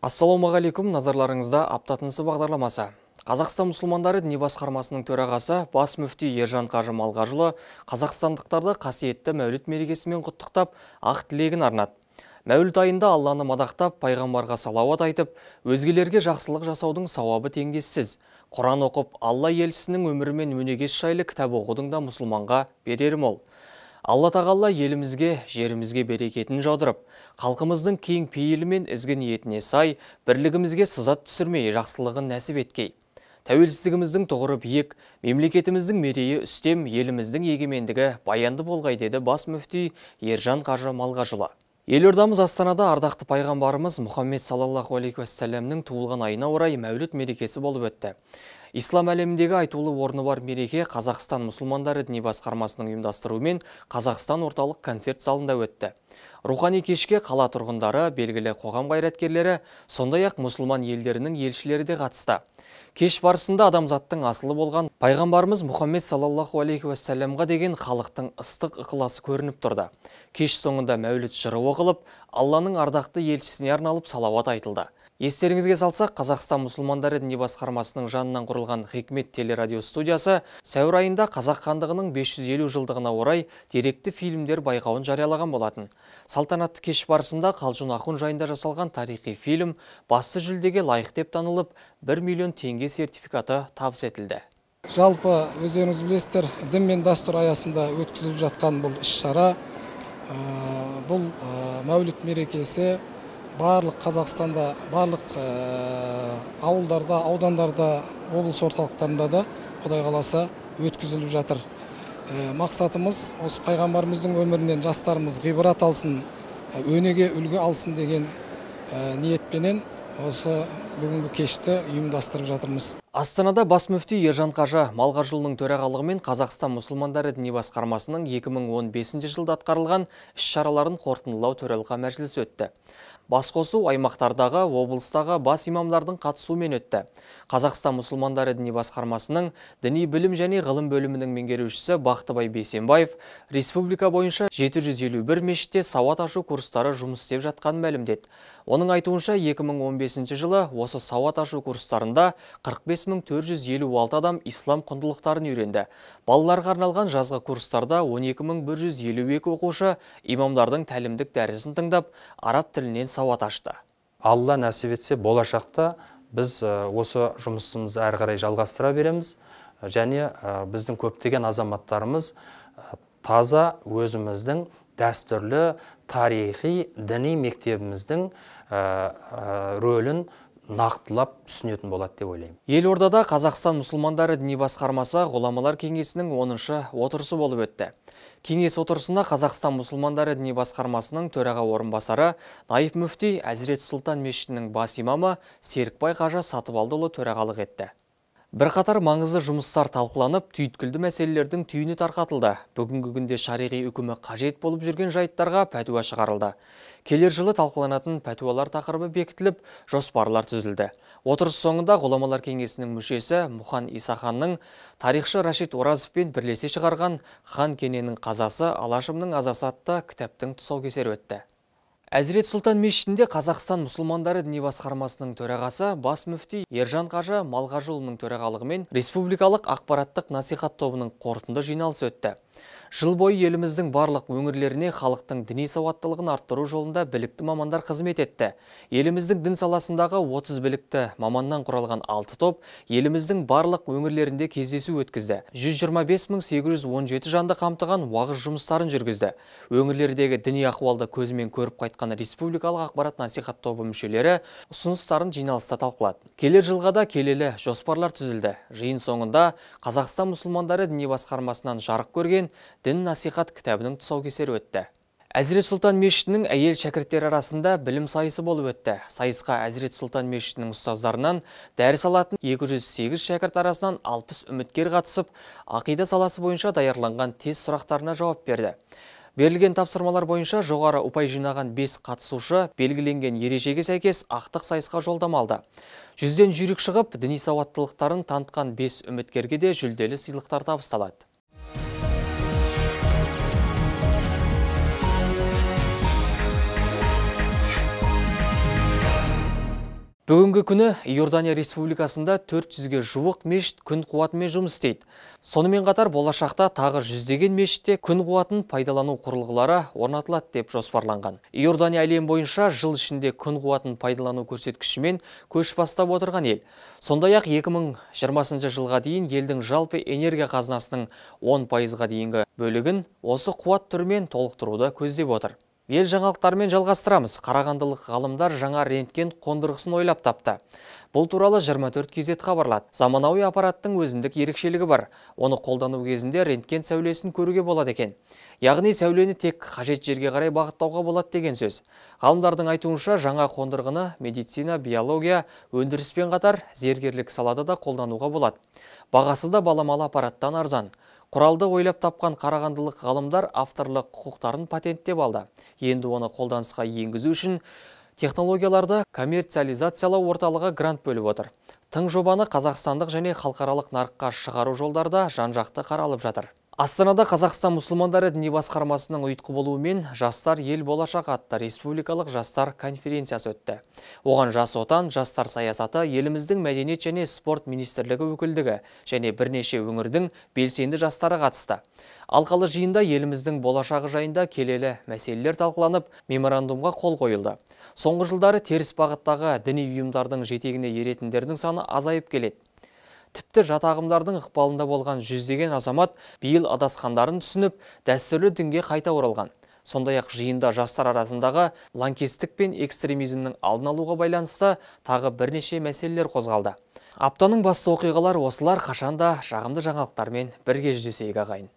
ассалаумағалейкум назарларыңызда аптатынсы тынысы бағдарламасы қазақстан мұсылмандары діни басқармасының төрағасы бас мүфти ержан қажы жылы қазақстандықтарды қасиетті мәуліт мерекесімен құттықтап ақ тілегін арнады мәуліт айында алланы мадақтап пайғамбарға салауат айтып өзгелерге жақсылық жасаудың сауабы теңдессіз құран оқып алла елшісінің өмірі мен өнегесі жайлы кітап оқудың да мұсылманға берері мол алла тағала елімізге жерімізге берекетін жаудырып халқымыздың кең пейілі мен ізгі ниетіне сай бірлігімізге сызат түсірмей жақсылығын нәсіп еткей тәуелсіздігіміздің тұғыры биік мемлекетіміздің мерейі үстем еліміздің егемендігі баянды болғай деді бас мүфти ержан қажы жұла. елордамыз астанада ардақты пайғамбарымыз мұхаммед саллаллаху алейхи уассаламның туылған айына орай мәуліт мерекесі болып өтті Ислам әлеміндегі айтулы орны бар мереке Қазақстан мұсылмандары діни басқармасының ұйымдастыруымен Қазақстан орталық концерт залында өтті. Рухани кешке қала тұрғындары, белгілі қоғам қайраткерлері, сондай-ақ мұсылман елдерінің елшілері де қатысты. Кеш барысында адамзаттың асылы болған пайғамбарымыз Мұхаммед саллаллаху алейхи уассаламға деген халықтың ыстық ықыласы көрініп тұрды. Кеш соңында мәуліт жыры оқылып, Алланың ардақты елшісіне арналып салауат айтылды. Естеріңізге салсақ, Қазақстан мұсылмандары діни басқармасының жанынан құрылған Хикмет Студиясы сәуір айында Қазақ хандығының 550 жылдығына орай деректі фильмдер байқауын жариялаған болатын. Салтанатты кеш барысында Қалжын Ақын жайында жасалған тарихи фильм басты жүлдеге лайық деп танылып, 1 миллион теңге сертификаты табыс етілді. Жалпы өздеріңіз білесіздер, дін мен дәстүр аясында өткізіліп жатқан бұл іс-шара, бұл мәуліт мерекесі барлық қазақстанда барлық э, ауылдарда аудандарда облыс орталықтарында да құдай қаласа өткізіліп жатыр э, мақсатымыз осы пайғамбарымыздың өмірінен жастарымыз ғибрат алсын э, өнеге үлгі алсын деген ниетпенен осы бүгінгі кешті ұйымдастырып жатырмыз астанада бас мүфти ержан қажы малғажыұлының төрағалығымен қазақстан мұсылмандары діни басқармасының 2015 жылда атқарылған іс шараларын қорытындылау төралқа мәжілісі өтті басқосу аймақтардағы облыстағы бас имамдардың қатысуымен өтті қазақстан мұсылмандары діни басқармасының діни білім және ғылым бөлімінің меңгерушісі бақтыбай бейсенбаев республика бойынша 751 мешітте сауат ашу курстары жұмыс істеп жатқанын мәлімдеді оның айтуынша 2015 жылы осы сауат ашу курстарында 45456 адам ислам құндылықтарын үйренді балаларға арналған жазғы курстарда 12152 оқушы имамдардың тәлімдік дәрісін тыңдап араб тілінен сауат ашты алла нәсіп етсе болашақта біз э, осы жұмысымызды әрі жалғастыра береміз және э, біздің көптеген азаматтарымыз э, таза өзіміздің дәстүрлі тарихи діни мектебіміздің рөлін нақтылап түсінетін болады деп ойлаймын елордада қазақстан мұсылмандары діни басқармасы ғұламалар кеңесінің оныншы отырысы болып өтті кеңес отырысына қазақстан мұсылмандары діни басқармасының төраға орынбасары наиб мүфти әзірет сұлтан мешітінің бас имамы серікбай қажы сатыбалдыұлы төрағалық етті Бірқатар маңызды жұмыстар талқыланып, түйткілді мәселелердің түйіні тарқатылды. Бүгінгі күнде шариғи үкімі қажет болып жүрген жайттарға пәтуа шығарылды. Келер жылы талқыланатын пәтуалар тақырыбы бекітіліп, жоспарлар түзілді. Отырыс соңында ғоламалар кеңесінің мүшесі Мұхан Исаханның тарихшы Рашид Оразовпен бірлесе шығарған Хан Кененің қазасы Алашымның азасы атты кітаптың тұсаукесері өтті. Әзірет Сұлтан мешітінде Қазақстан мұсылмандары діни басқармасының төрағасы бас мүфти Ержан Қажы Малғажыұлының төрағалығымен республикалық ақпараттық насихат тобының қорытынды жиналысы өтті. Жыл бойы еліміздің барлық өңірлеріне халықтың діни сауаттылығын арттыру жолында білікті мамандар қызмет етті. Еліміздің дін саласындағы 30 білікті маманнан құралған 6 топ еліміздің барлық өңірлерінде кездесу өткізді. 125.817 жанды қамтыған уағыз жұмыстарын жүргізді. Өңірлердегі діни ахуалды көзімен көріп қайтқан республикалық ақпарат насихат тобы мүшелері ұсыныстарын жиналыста талқылады. Келер жылға да келелі жоспарлар түзілді. Жиын соңында Қазақстан мұсылмандары діни басқармасынан жарық көрген дін насихат кітабының тұсаукесері өтті әзірет сұлтан мешітінің әйел шәкірттері арасында білім сайысы болып өтті сайысқа әзірет сұлтан мешітінің ұстаздарынан дәріс алатын 208 шәкірт арасынан 60 үміткер қатысып ақида саласы бойынша даярланған тез сұрақтарына жауап берді Берілген тапсырмалар бойынша жоғары ұпай жинаған 5 қатысушы белгіленген ережеге сәйкес ақтық сайысқа жолдама алды. Жүзден жүйрік шығып, діни сауаттылықтарын танытқан 5 үміткерге де жүлделі сыйлықтар табысталады. Бүгінгі күні Иордания Республикасында 400-ге жуық мешіт күн қуатымен жұмыс істейді. Сонымен қатар болашақта тағы жүздеген мешітте күн қуатын пайдалану құрылғылары орнатылады деп жоспарланған. Иордания әлем бойынша жыл ішінде күн қуатын пайдалану көрсеткішімен көш бастап отырған ел. Сондай-ақ 2020 жылға дейін елдің жалпы энергия қазынасының 10 пайызға дейінгі бөлігін осы қуат түрімен толықтыруды көздеп отыр. Ел жаңалықтарымен жалғастырамыз. Қарағандылық ғалымдар жаңа рентген қондырғысын ойлап тапты. Бұл туралы 24 кезет хабарлады. Заманауи аппараттың өзіндік ерекшелігі бар. Оны қолдану кезінде рентген сәулесін көруге болады екен. Яғни сәулені тек қажет жерге қарай бағыттауға болады деген сөз. Ғалымдардың айтуынша жаңа қондырғыны медицина, биология, өндіріспен қатар зергерлік салада да қолдануға болады. Бағасы да баламалы аппараттан арзан құралды ойлап тапқан қарағандылық ғалымдар авторлық құқықтарын патенттеп алды енді оны қолданысқа енгізу үшін технологияларды коммерциализациялау орталығы грант бөліп отыр тың жобаны қазақстандық және халықаралық нарыққа шығару жолдарда жан жақты қаралып жатыр Астанада Қазақстан мұсылмандары діни басқармасының ұйытқы болуымен Жастар ел болашақ атты республикалық жастар конференциясы өтті. Оған жас отан, жастар саясаты, еліміздің мәдениет және спорт министрлігі өкілдігі және бірнеше өңірдің белсенді жастары қатысты. Алқалы жиында еліміздің болашағы жайында келелі мәселелер талқыланып, меморандумға қол қойылды. Соңғы жылдары теріс бағыттағы діни ұйымдардың жетегіне еретіндердің саны азайып келеді тіпті жатағымдардың ықпалында болған жүздеген азамат биыл адасқандарын түсініп дәстүрлі дінге қайта оралған сондай ақ жиында жастар арасындағы лаңкестік пен экстремизмнің алдын алуға байланысты тағы бірнеше мәселелер қозғалды аптаның басты оқиғалары осылар қашанда жағымды жаңалықтармен бірге жүздесейік ағайын